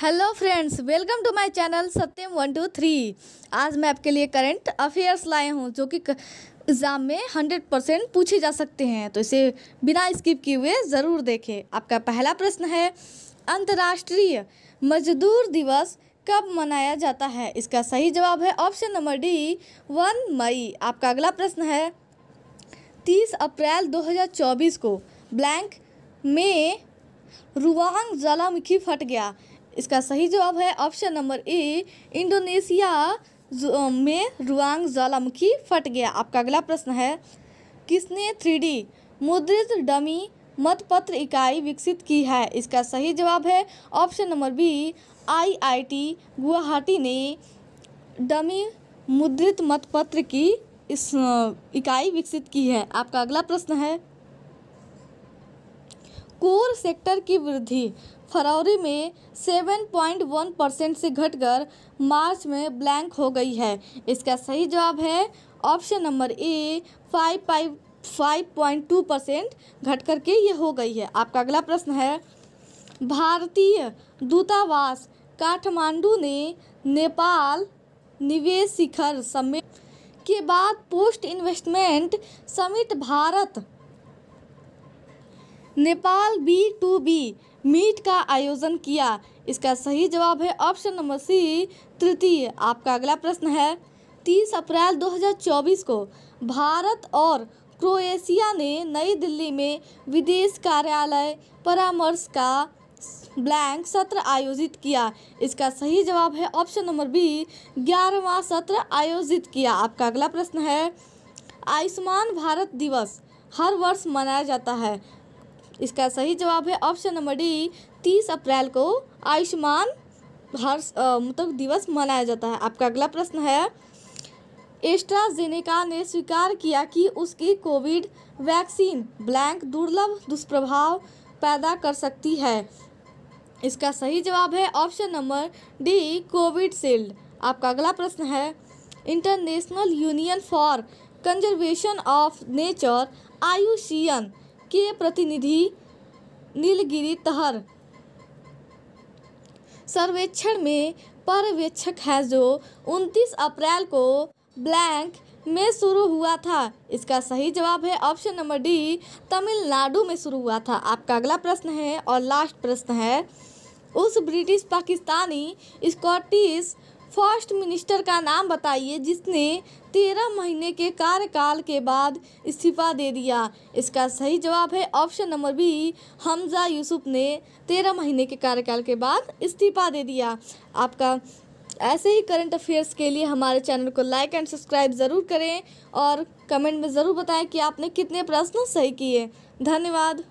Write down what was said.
hello friends welcome to my channel Satyam one two three आज मैं आपके लिए करंट अफेयर्स लाए हूँ जो कि एग्ज़ाम में हंड्रेड परसेंट पूछे जा सकते हैं तो इसे बिना स्किप किए हुए ज़रूर देखें आपका पहला प्रश्न है अंतर्राष्ट्रीय मजदूर दिवस कब मनाया जाता है इसका सही जवाब है ऑप्शन नंबर डी वन मई आपका अगला प्रश्न है तीस अप्रैल दो को ब्लैंक में रुवांग ज्वालामुखी फट गया इसका सही जवाब है ऑप्शन नंबर ए इंडोनेशिया में रुआंग ज्वालामुखी फट गया आपका अगला प्रश्न है किसने थ्री मुद्रित डमी मतपत्र इकाई विकसित की है इसका सही जवाब है option number B IIT Guwahati ने डमी मुद्रित मतपत्र की इस इकाई विकसित की है आपका अगला प्रश्न है कोर सेक्टर की वृद्धि फरवरी में 7.1 परसेंट से घटकर मार्च में ब्लैंक हो गई है इसका सही जवाब है option number A five five five point two percent घट करके ये हो गई है आपका अगला प्रश्न है भारतीय दूतावास काठमांडू ने नेपाल निवेश शिखर समिट के बाद post investment summit Bharat Nepal B to B meet का आयोजन किया इसका सही जवाब है ऑप्शन नंबर सी तृतीय आपका अगला प्रश्न है तीस अप्रैल 2024 को भारत और क्रोएशिया ने नई दिल्ली में विदेश कार्यालय परामर्श का ब्लैंक सत्र आयोजित किया इसका सही जवाब है ऑप्शन नंबर बी ग्यारहवा सत्र आयोजित किया आपका अगला प्रश्न है आयुष्मान भारत दिवस हर वर्ष मनाया जाता है इसका सही जवाब है ऑप्शन नंबर डी तीस अप्रैल को आयुष्मान हर्ष मतलब दिवस मनाया जाता है आपका अगला प्रश्न है एस्ट्राजेनेका ने स्वीकार किया कि उसकी कोविड वैक्सीन ब्लैंक दुर्लभ दुष्प्रभाव पैदा कर सकती है इसका सही जवाब है option number D Covishield आपका अगला प्रश्न है International Union for Conservation of Nature आयुषियन के प्रतिनिधि नीलगिरी तहर सर्वेक्षण में पर्यवेक्षक है जो 29 अप्रैल को ब्लैंक में शुरू हुआ था इसका सही जवाब है ऑप्शन नंबर डी तमिलनाडु में शुरू हुआ था आपका अगला प्रश्न है और लास्ट प्रश्न है उस British Pakistani Scottish First Minister का नाम बताइए जिसने तेरह महीने के कार्यकाल के बाद इस्तीफा दे दिया इसका सही जवाब है option number B Humza Yousaf ने तेरह महीने के कार्यकाल के बाद इस्तीफा दे दिया आपका ऐसे ही करंट अफेयर्स के लिए हमारे चैनल को लाइक एंड सब्सक्राइब ज़रूर करें और कमेंट में ज़रूर बताएं कि आपने कितने प्रश्न सही किए धन्यवाद